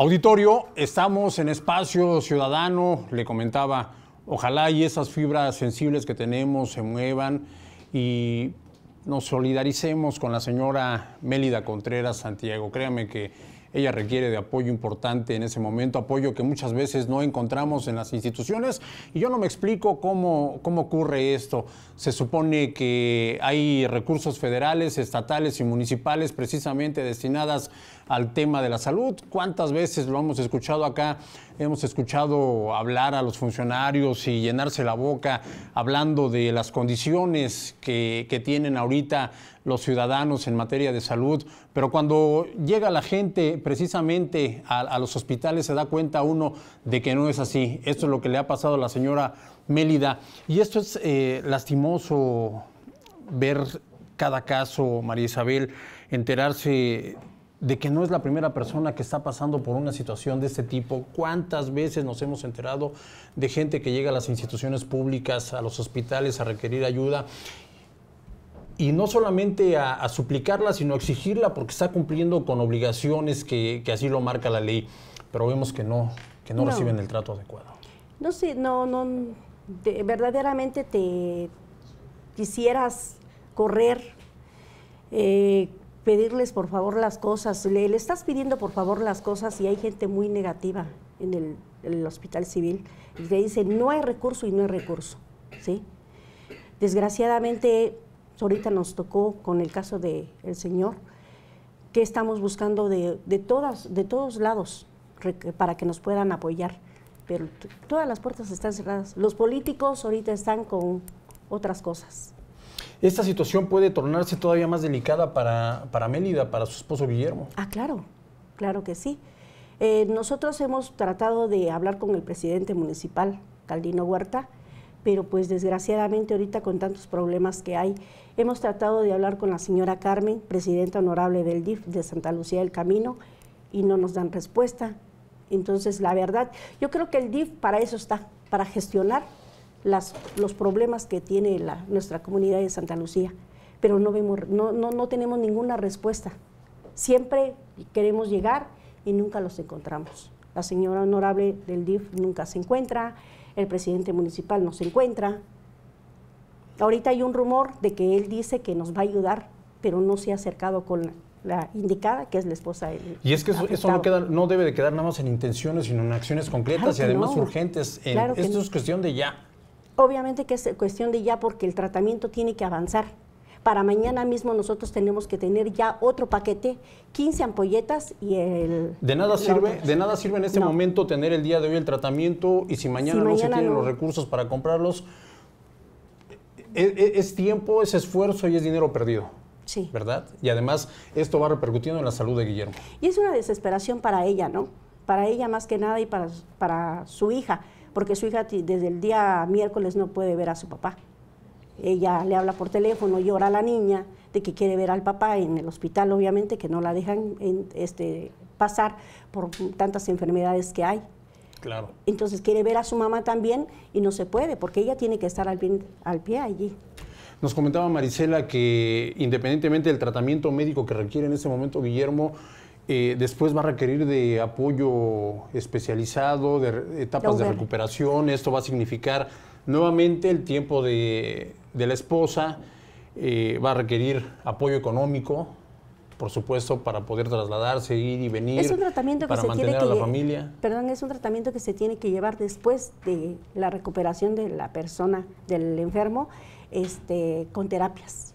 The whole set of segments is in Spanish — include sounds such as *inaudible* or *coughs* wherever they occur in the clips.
Auditorio, estamos en espacio ciudadano, le comentaba, ojalá y esas fibras sensibles que tenemos se muevan y nos solidaricemos con la señora Mélida Contreras Santiago. Créame que ella requiere de apoyo importante en ese momento, apoyo que muchas veces no encontramos en las instituciones. Y yo no me explico cómo, cómo ocurre esto. Se supone que hay recursos federales, estatales y municipales precisamente destinadas al tema de la salud. ¿Cuántas veces lo hemos escuchado acá? Hemos escuchado hablar a los funcionarios y llenarse la boca hablando de las condiciones que, tienen ahorita los ciudadanos en materia de salud, pero cuando llega la gente precisamente a, los hospitales se da cuenta uno de que no es así. Esto es lo que le ha pasado a la señora Mélida y esto es eh, lastimoso ver cada caso, María Isabel, enterarse de que no es la primera persona que está pasando por una situación de este tipo. ¿Cuántas veces nos hemos enterado de gente que llega a las instituciones públicas, a los hospitales a requerir ayuda? Y no solamente a, suplicarla, sino a exigirla porque está cumpliendo con obligaciones que, así lo marca la ley. Pero vemos que no, que no, reciben el trato adecuado. No sé, no, no, verdaderamente te quisieras correr. Eh, pedirles por favor las cosas. Le, estás pidiendo por favor las cosas y hay gente muy negativa en el, hospital civil y le dice no hay recurso y no hay recurso. ¿sí? Desgraciadamente, ahorita nos tocó con el caso del el señor, que estamos buscando de, de, todas, de todos lados para que nos puedan apoyar. Pero todas las puertas están cerradas. Los políticos ahorita están con otras cosas. Esta situación puede tornarse todavía más delicada para, para Mélida, para su esposo Guillermo. Ah, claro, claro que sí. Eh, nosotros hemos tratado de hablar con el presidente municipal, Caldino Huerta, pero pues desgraciadamente ahorita con tantos problemas que hay, hemos tratado de hablar con la señora Carmen, presidenta honorable del DIF de Santa Lucía del Camino, y no nos dan respuesta. Entonces, la verdad, yo creo que el DIF para eso está, para gestionar los problemas que tiene nuestra comunidad de Santa Lucía, pero no, vemos, no, no, tenemos ninguna respuesta. Siempre queremos llegar y nunca los encontramos. La señora honorable del DIF nunca se encuentra, el presidente municipal no se encuentra. Ahorita hay un rumor de que él dice que nos va a ayudar, pero no se ha acercado con la, indicada, que es la esposa de él. Y es que eso, no, debe de quedar nada más en intenciones, sino en acciones concretas y además urgentes. esto es cuestión de ya. Obviamente que es cuestión de ya porque el tratamiento tiene que avanzar. Para mañana mismo nosotros tenemos que tener ya otro paquete, 15 ampolletas y el... De nada sirve, de nada sirve en este momento tener el día de hoy el tratamiento y si mañana no se tienen los recursos para comprarlos, e, e, es, tiempo, es esfuerzo y es dinero perdido. Sí. ¿Verdad? Y además esto va repercutiendo en la salud de Guillermo. Y es una desesperación para ella, ¿no? Para ella más que nada y para, para su hija porque su hija desde el día miércoles no puede ver a su papá. Ella le habla por teléfono, llora a la niña de que quiere ver al papá en el hospital, obviamente, que no la dejan este, pasar por tantas enfermedades que hay. Claro. Entonces quiere ver a su mamá también y no se puede, porque ella tiene que estar al pie, al pie allí. Nos comentaba Marisela que independientemente del tratamiento médico que requiere en este momento Guillermo, eh, después va a requerir de apoyo especializado, de etapas de recuperación. Esto va a significar nuevamente el tiempo de, la esposa. Eh, va a requerir apoyo económico, por supuesto, para poder trasladarse, ir y venir. Es un tratamiento que se mantener tiene que a la familia. Perdón, es un tratamiento que se tiene que llevar después de la recuperación de la persona, del enfermo, este, con terapias.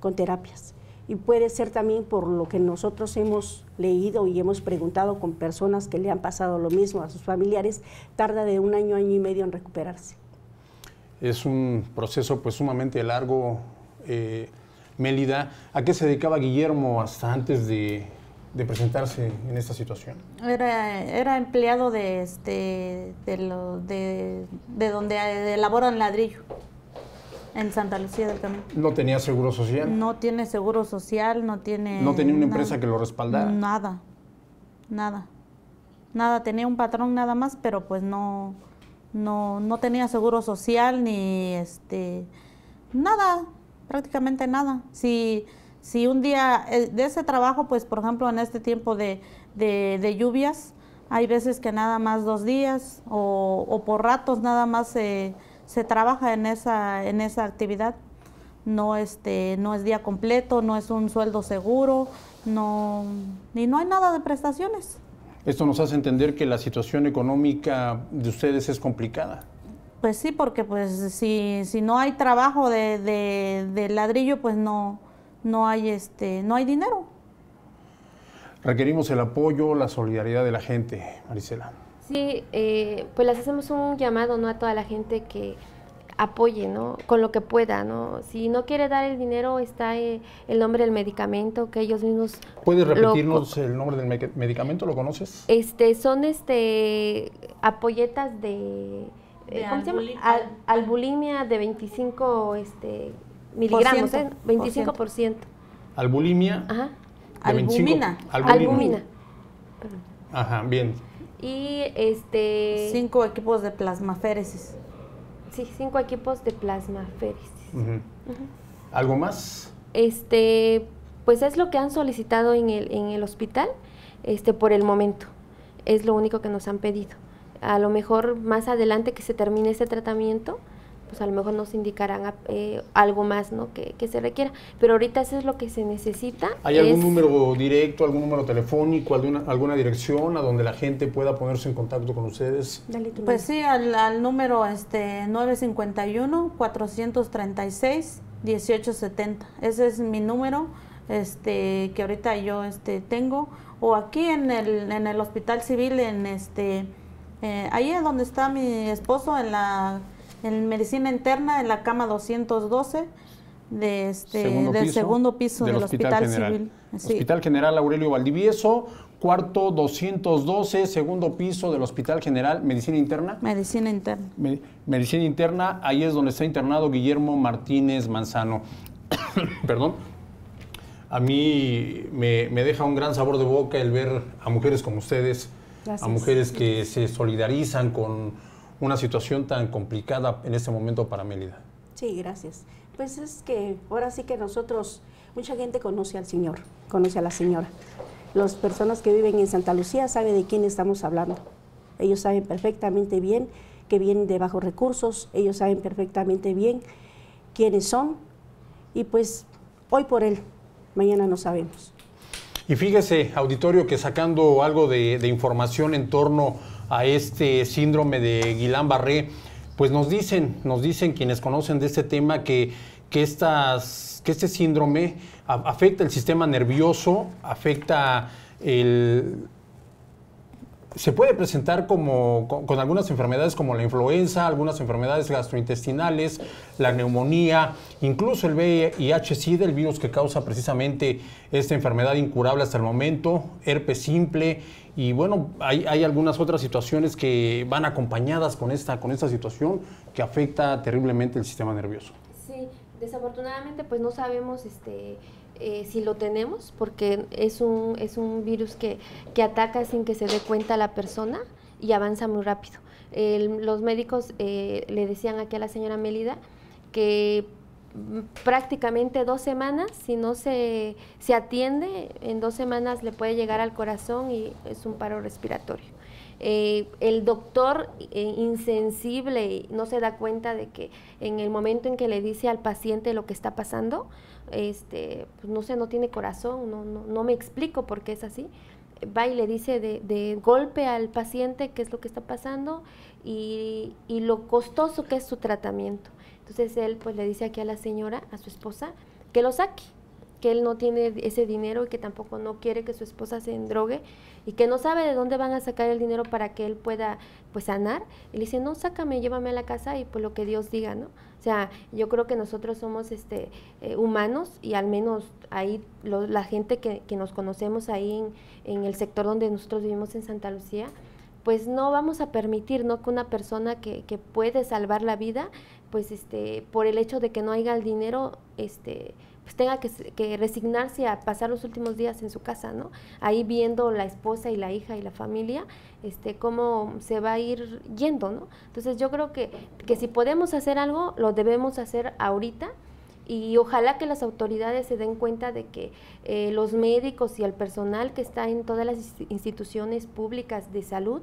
Con terapias y puede ser también por lo que nosotros hemos leído y hemos preguntado con personas que le han pasado lo mismo a sus familiares, tarda de un año, año y medio en recuperarse. Es un proceso pues sumamente largo, eh, Mélida. ¿A qué se dedicaba Guillermo hasta antes de, presentarse en esta situación? Era, empleado de, este, de donde elaboran ladrillo. En Santa Lucía del Camino. ¿No tenía seguro social? No tiene seguro social, no tiene... ¿No tenía una empresa que lo respaldara? Nada, nada. Nada, tenía un patrón nada más, pero pues no, no, tenía seguro social ni este... Nada, prácticamente nada. Si, si un día eh, de ese trabajo, pues por ejemplo en este tiempo de, de, lluvias, hay veces que nada más dos días o, por ratos nada más... Eh, se trabaja en esa, en esa actividad. No, este, no es día completo, no es un sueldo seguro, no, no hay nada de prestaciones. Esto nos hace entender que la situación económica de ustedes es complicada. Pues sí, porque pues si, si no hay trabajo de, ladrillo, pues no, no hay este, no hay dinero. Requerimos el apoyo, la solidaridad de la gente, Marisela. Sí, eh, pues les hacemos un llamado ¿no? a toda la gente que apoye ¿no? con lo que pueda. ¿no? Si no quiere dar el dinero, está eh, el nombre del medicamento que ellos mismos... ¿Puedes repetirnos el nombre del medicamento? ¿Lo conoces? Este, son este, apoyetas de... Eh, ¿Cómo se llama? albulimia de 25 este, miligramos, ¿eh? 25%. Por ¿Albulimia? Ajá. albumina. albumina. Ajá, bien. Y este... Cinco equipos de plasmaféresis. Sí, cinco equipos de plasmaféresis. ¿Algo más? Este, pues es lo que han solicitado en el, en el hospital este, por el momento. Es lo único que nos han pedido. A lo mejor más adelante que se termine este tratamiento, pues a lo mejor nos indicarán eh, algo más ¿no? Que, se requiera. Pero ahorita eso es lo que se necesita. ¿Hay algún número directo, algún número telefónico, alguna, dirección a donde la gente pueda ponerse en contacto con ustedes? pues sí, al, número este 951-436-1870. Ese es mi número este que ahorita yo este tengo o aquí en el, en el hospital civil en este eh, ahí es donde está mi esposo en la en medicina interna, en la cama 212 de este, del segundo piso del, Hospital, Civil. Hospital General Aurelio Valdivieso, cuarto 212, segundo piso del Hospital General, Medicina Interna. Medicina Interna. medicina Interna, ahí es donde está internado Guillermo Martínez Manzano. *coughs* Perdón. A mí me, deja un gran sabor de boca el ver a mujeres como ustedes, a mujeres que se solidarizan con una situación tan complicada en este momento para Mélida. Sí, gracias. Pues es que ahora sí que nosotros, mucha gente conoce al Señor, conoce a la señora. Las personas que viven en Santa Lucía saben de quién estamos hablando. Ellos saben perfectamente bien que vienen de bajos recursos, ellos saben perfectamente bien quiénes son y pues hoy por él, mañana no sabemos. Y fíjese, auditorio, que sacando algo de, de información en torno a este síndrome de Guillain-Barré, pues nos dicen, nos dicen quienes conocen de este tema que, que, estas, que este síndrome afecta el sistema nervioso, afecta el, se puede presentar como, con, algunas enfermedades como la influenza, algunas enfermedades gastrointestinales, la neumonía, incluso el vih sí, el virus que causa precisamente esta enfermedad incurable hasta el momento, herpes simple y bueno, hay, hay algunas otras situaciones que van acompañadas con esta, con esta situación que afecta terriblemente el sistema nervioso. Sí, desafortunadamente pues no sabemos este eh, si lo tenemos, porque es un, es un virus que, que, ataca sin que se dé cuenta la persona y avanza muy rápido. los médicos eh, le decían aquí a la señora Melida que mm, prácticamente dos semanas, si no se, se atiende, en dos semanas le puede llegar al corazón y es un paro respiratorio. Eh, el doctor eh, insensible no se da cuenta de que en el momento en que le dice al paciente lo que está pasando, este, pues, no sé, no tiene corazón, no, no, no me explico por qué es así. Va y le dice de, de golpe al paciente qué es lo que está pasando y, y, lo costoso que es su tratamiento. Entonces él pues le dice aquí a la señora, a su esposa, que lo saque que él no tiene ese dinero y que tampoco no quiere que su esposa se endrogue y que no sabe de dónde van a sacar el dinero para que él pueda pues sanar. Y le dice, no, sácame, llévame a la casa y pues lo que Dios diga, ¿no? O sea, yo creo que nosotros somos este, eh, humanos y al menos ahí la gente que, nos conocemos ahí en, en el sector donde nosotros vivimos en Santa Lucía, pues no vamos a permitir ¿no? que una persona que, que, puede salvar la vida, pues este, por el hecho de que no haya el dinero, este, pues, tenga que, resignarse a pasar los últimos días en su casa, ¿no? Ahí viendo la esposa y la hija y la familia, este, cómo se va a ir yendo, ¿no? Entonces yo creo que, que si podemos hacer algo, lo debemos hacer ahorita y ojalá que las autoridades se den cuenta de que eh, los médicos y el personal que está en todas las instituciones públicas de salud,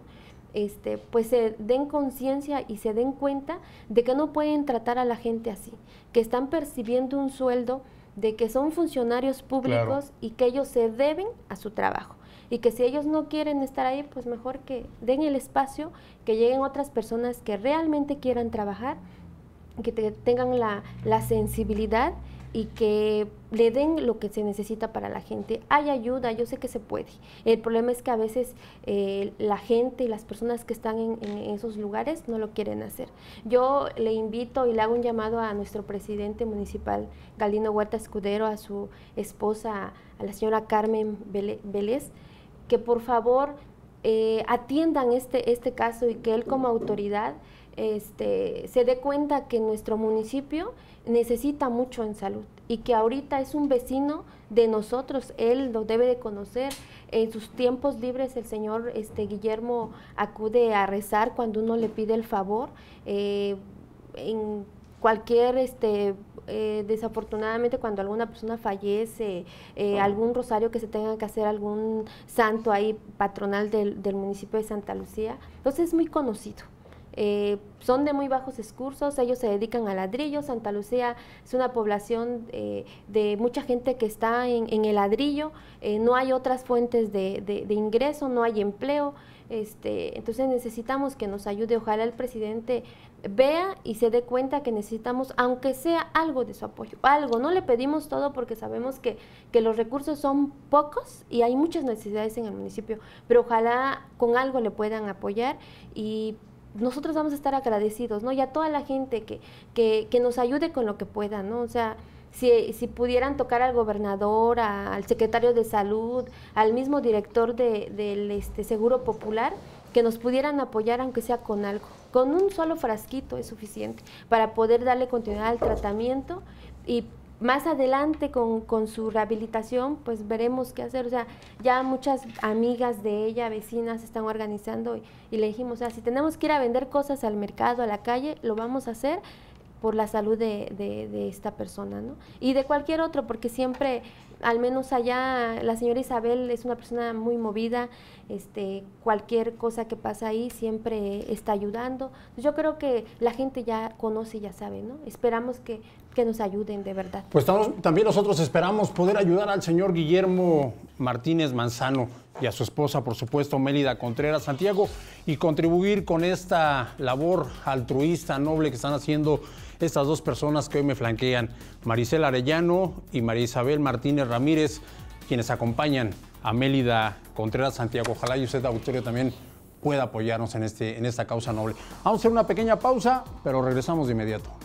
este, pues se den conciencia y se den cuenta de que no pueden tratar a la gente así, que están percibiendo un sueldo de que son funcionarios públicos y que ellos se deben a su trabajo. Y que si ellos no quieren estar ahí, pues mejor que den el espacio, que lleguen otras personas que realmente quieran trabajar, que tengan la, la sensibilidad y que le den lo que se necesita para la gente. Hay ayuda, yo sé que se puede. El problema es que a veces eh, la gente y las personas que están en, esos lugares no lo quieren hacer. Yo le invito y le hago un llamado a nuestro presidente municipal, Galdino Huerta Escudero, a su esposa, a la señora Carmen Vélez, que por favor eh, atiendan este, este caso y que él como autoridad este, se dé cuenta que nuestro municipio necesita mucho en salud y que ahorita es un vecino de nosotros, él lo debe de conocer. En sus tiempos libres el señor este, Guillermo acude a rezar cuando uno le pide el favor. Eh, en cualquier, este, eh, desafortunadamente cuando alguna persona fallece, eh, algún rosario que se tenga que hacer, algún santo ahí patronal del, del municipio de Santa Lucía, entonces pues es muy conocido. Eh, son de muy bajos discursos, ellos se dedican a ladrillo. Santa Lucía es una población eh, de mucha gente que está en, el ladrillo, eh, no hay otras fuentes de, ingreso, no hay empleo. Este, entonces necesitamos que nos ayude, ojalá el presidente vea y se dé cuenta que necesitamos, aunque sea algo de su apoyo, algo, no le pedimos todo porque sabemos que, que los recursos son pocos y hay muchas necesidades en el municipio, pero ojalá con algo le puedan apoyar y nosotros vamos a estar agradecidos, ¿no? Y a toda la gente que, que, que nos ayude con lo que pueda, ¿no? O sea, si, si pudieran tocar al gobernador, al secretario de salud, al mismo director de, del este, Seguro Popular, que nos pudieran apoyar aunque sea con algo. Con un solo frasquito es suficiente para poder darle continuidad al tratamiento y más adelante con, con, su rehabilitación, pues veremos qué hacer. O sea, ya muchas amigas de ella, vecinas, están organizando y, le dijimos, o sea, si tenemos que ir a vender cosas al mercado, a la calle, lo vamos a hacer por la salud de, de, de esta persona, ¿no? Y de cualquier otro, porque siempre al menos allá la señora Isabel es una persona muy movida, este, cualquier cosa que pasa ahí siempre está ayudando. Yo creo que la gente ya conoce, ya sabe, ¿no? Esperamos que, que nos ayuden de verdad. Pues también nosotros esperamos poder ayudar al señor Guillermo Martínez Manzano y a su esposa, por supuesto, Mélida Contreras Santiago, y contribuir con esta labor altruista, noble que están haciendo estas dos personas que hoy me flanquean, Maricel Arellano y María Isabel Martínez Ramírez, quienes acompañan a Mélida Contreras Santiago. Ojalá y usted, auditorio, también pueda apoyarnos en, este, en esta causa noble. Vamos a hacer una pequeña pausa, pero regresamos de inmediato.